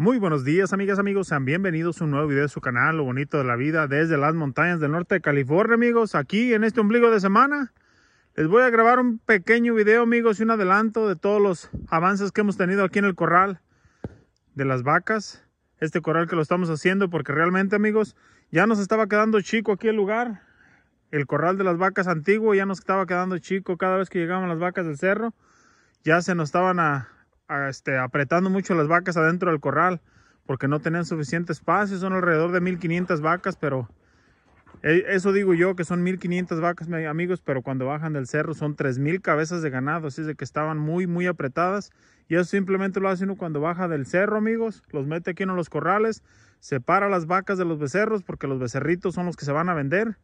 Muy buenos días amigas, amigos, sean bienvenidos a un nuevo video de su canal, Lo Bonito de la Vida desde las montañas del norte de California amigos, aquí en este ombligo de semana les voy a grabar un pequeño video amigos y un adelanto de todos los avances que hemos tenido aquí en el corral de las vacas, este corral que lo estamos haciendo porque realmente amigos ya nos estaba quedando chico aquí el lugar, el corral de las vacas antiguo ya nos estaba quedando chico cada vez que llegaban las vacas del cerro, ya se nos estaban a, este, apretando mucho las vacas adentro del corral porque no tenían suficiente espacio. Son alrededor de 1500 vacas, pero eh, eso digo yo que son 1500 vacas, amigos, pero cuando bajan del cerro son 3000 cabezas de ganado, así es de que estaban muy, muy apretadas. Y eso simplemente lo hace uno cuando baja del cerro, amigos, los mete aquí en los corrales, separa las vacas de los becerros porque los becerritos son los que se van a vender.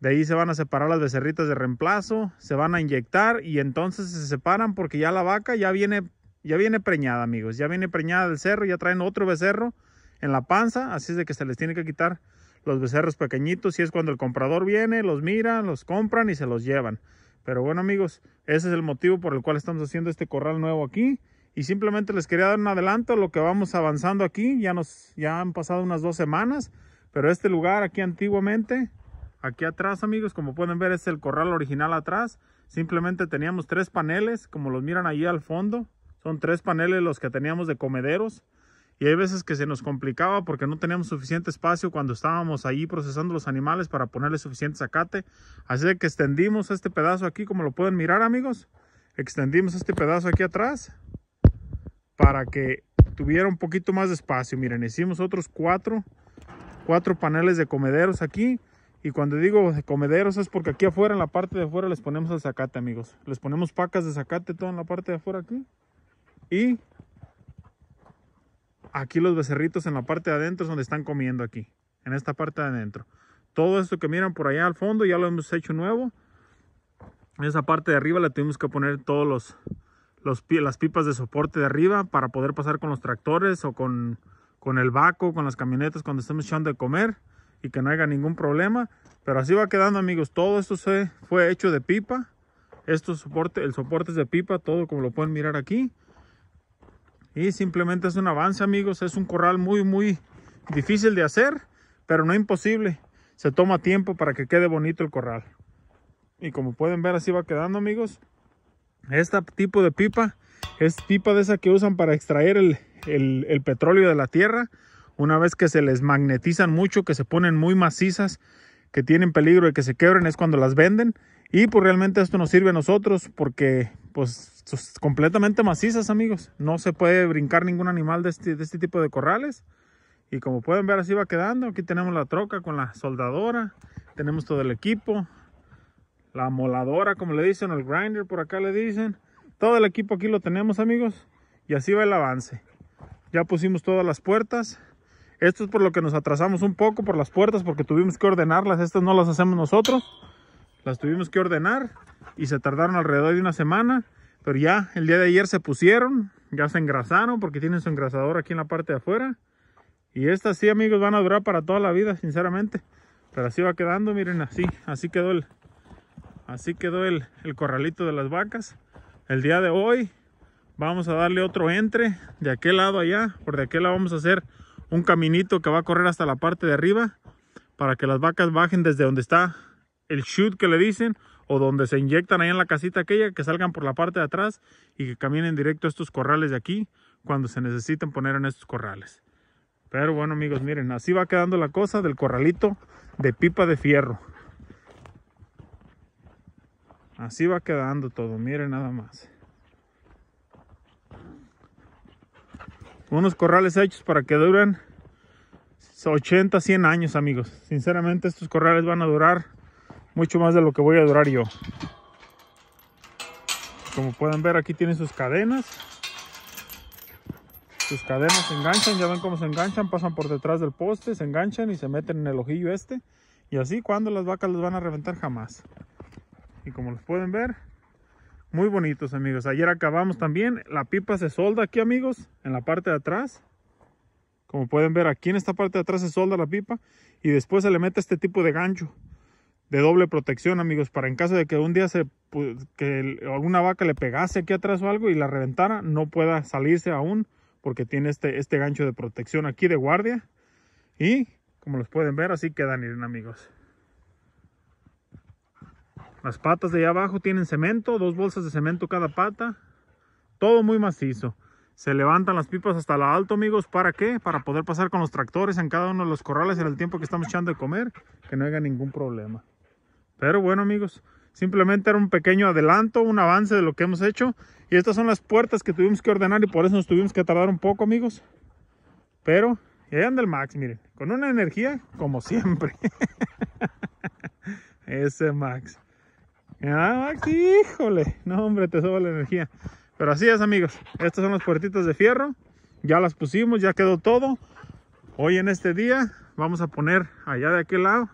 De ahí se van a separar las becerritas de reemplazo, se van a inyectar y entonces se separan porque ya la vaca ya viene ya viene preñada, amigos. Ya viene preñada del cerro, ya traen otro becerro en la panza, así es de que se les tiene que quitar los becerros pequeñitos y es cuando el comprador viene, los mira, los compran y se los llevan. Pero bueno amigos, ese es el motivo por el cual estamos haciendo este corral nuevo aquí y simplemente les quería dar un adelanto lo que vamos avanzando aquí, ya, nos, ya han pasado unas dos semanas, pero este lugar aquí antiguamente, aquí atrás amigos, como pueden ver es el corral original atrás, simplemente teníamos tres paneles, como los miran allí al fondo, son tres paneles los que teníamos de comederos. Y hay veces que se nos complicaba porque no teníamos suficiente espacio cuando estábamos ahí procesando los animales para ponerle suficiente zacate. Así que extendimos este pedazo aquí, como lo pueden mirar amigos. Extendimos este pedazo aquí atrás para que tuviera un poquito más de espacio. Miren, hicimos otros cuatro, cuatro paneles de comederos aquí. Y cuando digo comederos es porque aquí afuera, en la parte de afuera, les ponemos el zacate, amigos. Les ponemos pacas de zacate toda en la parte de afuera aquí. Y aquí los becerritos en la parte de adentro es donde están comiendo aquí, en esta parte de adentro. Todo esto que miran por allá al fondo ya lo hemos hecho nuevo. En esa parte de arriba le tuvimos que poner todos los, las pipas de soporte de arriba para poder pasar con los tractores o con, el vaco, con las camionetas cuando estemos echando de comer y que no haya ningún problema. Pero así va quedando amigos, todo esto se fue hecho de pipa. soporte, el soporte es de pipa, todo como lo pueden mirar aquí. Y simplemente es un avance, amigos. Es un corral muy, muy difícil de hacer, pero no imposible. Se toma tiempo para que quede bonito el corral. Y como pueden ver, así va quedando, amigos. Este tipo de pipa es pipa de esa que usan para extraer el, petróleo de la tierra. Una vez que se les magnetizan mucho, que se ponen muy macizas, que tienen peligro de que se quebren, es cuando las venden. Y pues realmente esto nos sirve a nosotros porque pues completamente macizas, amigos. No se puede brincar ningún animal de este, de este tipo de corrales. Y como pueden ver, así va quedando. Aquí tenemos la troca con la soldadora. Tenemos todo el equipo. La moladora, como le dicen, el grinder por acá le dicen. Todo el equipo aquí lo tenemos, amigos. Y así va el avance. Ya pusimos todas las puertas. Esto es por lo que nos atrasamos un poco por las puertas porque tuvimos que ordenarlas. Estas no las hacemos nosotros. Las tuvimos que ordenar y se tardaron alrededor de una semana. Pero ya el día de ayer se pusieron, ya se engrasaron porque tienen su engrasador aquí en la parte de afuera. Y estas sí, amigos, van a durar para toda la vida, sinceramente. Pero así va quedando, miren, así, así quedó el, así quedó el, el corralito de las vacas. El día de hoy vamos a darle otro entre de aquel lado allá, por de aquel lado vamos a hacer un caminito que va a correr hasta la parte de arriba para que las vacas bajen desde donde está el shoot que le dicen, o donde se inyectan ahí en la casita aquella, que salgan por la parte de atrás y que caminen directo a estos corrales de aquí cuando se necesiten poner en estos corrales. Pero bueno amigos, miren, así va quedando la cosa del corralito de pipa de fierro. Así va quedando todo, miren nada más. Unos corrales hechos para que duren 80, 100 años amigos. Sinceramente estos corrales van a durar mucho más de lo que voy a durar yo como pueden ver aquí tienen sus cadenas sus cadenas se enganchan ya ven cómo se enganchan pasan por detrás del poste se enganchan y se meten en el ojillo este y así cuando las vacas las van a reventar jamás y como los pueden ver muy bonitos amigos ayer acabamos también la pipa se solda aquí amigos en la parte de atrás como pueden ver aquí en esta parte de atrás se solda la pipa y después se le mete este tipo de gancho de doble protección, amigos, para en caso de que un día se que alguna vaca le pegase aquí atrás o algo y la reventara, no pueda salirse aún porque tiene este, este gancho de protección aquí de guardia. Y como los pueden ver, así quedan, amigos. Las patas de allá abajo tienen cemento, dos bolsas de cemento cada pata. Todo muy macizo. Se levantan las pipas hasta la alto, amigos. ¿Para que Para poder pasar con los tractores en cada uno de los corrales en el tiempo que estamos echando de comer. Que no haya ningún problema. Pero bueno amigos, simplemente era un pequeño adelanto, un avance de lo que hemos hecho. Y estas son las puertas que tuvimos que ordenar y por eso nos tuvimos que tardar un poco amigos. Pero, y ahí anda el Max, miren, con una energía como siempre. Ese Max. Ah, Max, híjole. No, hombre, te sobra la energía. Pero así es, amigos. Estas son las puertitas de fierro. Ya las pusimos, ya quedó todo. Hoy en este día vamos a poner allá de aquel lado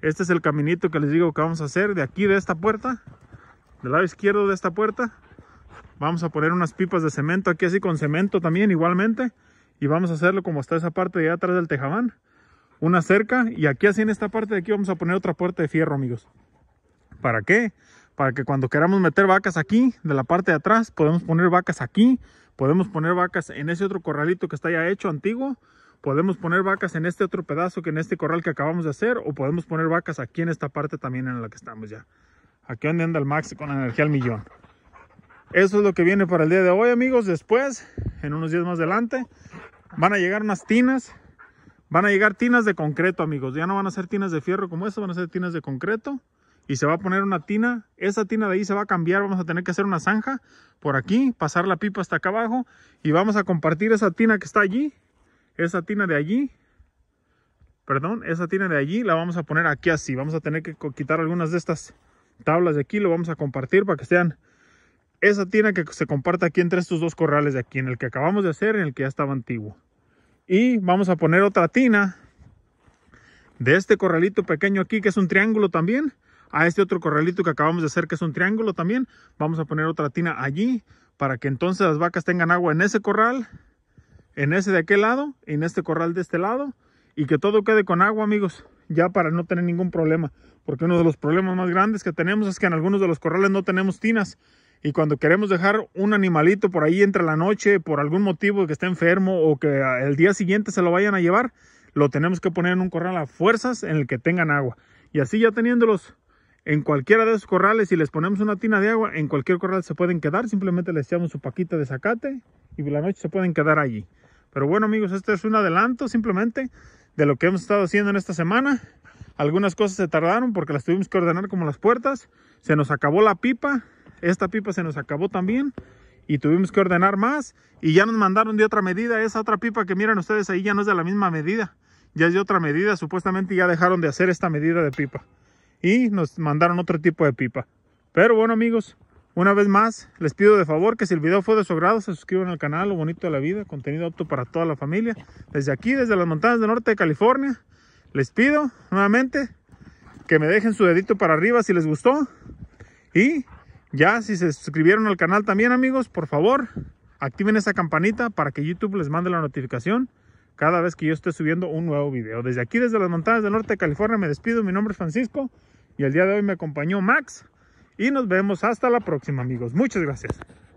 este es el caminito que les digo que vamos a hacer de aquí de esta puerta, del lado izquierdo de esta puerta. Vamos a poner unas pipas de cemento aquí así con cemento también igualmente. Y vamos a hacerlo como está esa parte de atrás del tejabán. Una cerca y aquí así en esta parte de aquí vamos a poner otra puerta de fierro amigos. ¿Para qué? Para que cuando queramos meter vacas aquí, de la parte de atrás, podemos poner vacas aquí. Podemos poner vacas en ese otro corralito que está ya hecho, antiguo podemos poner vacas en este otro pedazo que en este corral que acabamos de hacer o podemos poner vacas aquí en esta parte también en la que estamos ya. Aquí donde anda el Max con energía al millón. Eso es lo que viene para el día de hoy amigos. Después, en unos días más adelante, van a llegar unas tinas. Van a llegar tinas de concreto amigos. Ya no van a ser tinas de fierro como eso, van a ser tinas de concreto. Y se va a poner una tina. Esa tina de ahí se va a cambiar. Vamos a tener que hacer una zanja por aquí, pasar la pipa hasta acá abajo. Y vamos a compartir esa tina que está allí esa tina de allí, perdón, esa tina de allí la vamos a poner aquí así. Vamos a tener que quitar algunas de estas tablas de aquí. Lo vamos a compartir para que sean esa tina que se comparte aquí entre estos dos corrales de aquí. En el que acabamos de hacer, en el que ya estaba antiguo. Y vamos a poner otra tina de este corralito pequeño aquí, que es un triángulo también, a este otro corralito que acabamos de hacer, que es un triángulo también, vamos a poner otra tina allí, para que entonces las vacas tengan agua en ese corral, en ese de aquel lado, en este corral de este lado y que todo quede con agua, amigos, ya para no tener ningún problema. Porque uno de los problemas más grandes que tenemos es que en algunos de los corrales no tenemos tinas. Y cuando queremos dejar un animalito por ahí entre la noche, por algún motivo que esté enfermo o que el día siguiente se lo vayan a llevar, lo tenemos que poner en un corral a fuerzas en el que tengan agua. Y así ya teniéndolos en cualquiera de esos corrales, si les ponemos una tina de agua, en cualquier corral se pueden quedar. Simplemente les echamos su paquita de zacate y por la noche se pueden quedar allí. Pero bueno amigos, este es un adelanto simplemente de lo que hemos estado haciendo en esta semana. Algunas cosas se tardaron porque las tuvimos que ordenar como las puertas. Se nos acabó la pipa. Esta pipa se nos acabó también. Y tuvimos que ordenar más. Y ya nos mandaron de otra medida. Esa otra pipa que miren ustedes ahí ya no es de la misma medida. Ya es de otra medida. Supuestamente ya dejaron de hacer esta medida de pipa. Y nos mandaron otro tipo de pipa. Pero bueno amigos, una vez más, les pido de favor que si el video fue de su agrado, se suscriban al canal Lo Bonito de la Vida, contenido apto para toda la familia. Desde aquí, desde las montañas del norte de California, les pido nuevamente que me dejen su dedito para arriba si les gustó. Y ya si se suscribieron al canal también amigos, por favor, activen esa campanita para que YouTube les mande la notificación cada vez que yo esté subiendo un nuevo video. Desde aquí, desde las montañas del norte de California, me despido. Mi nombre es Francisco y el día de hoy me acompañó Max y nos vemos hasta la próxima amigos. Muchas gracias.